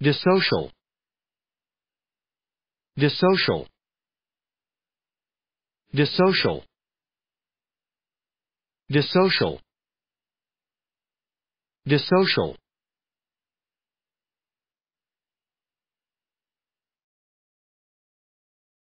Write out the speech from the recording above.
Dissocial. Dissocial. Dissocial. Dissocial. Dissocial.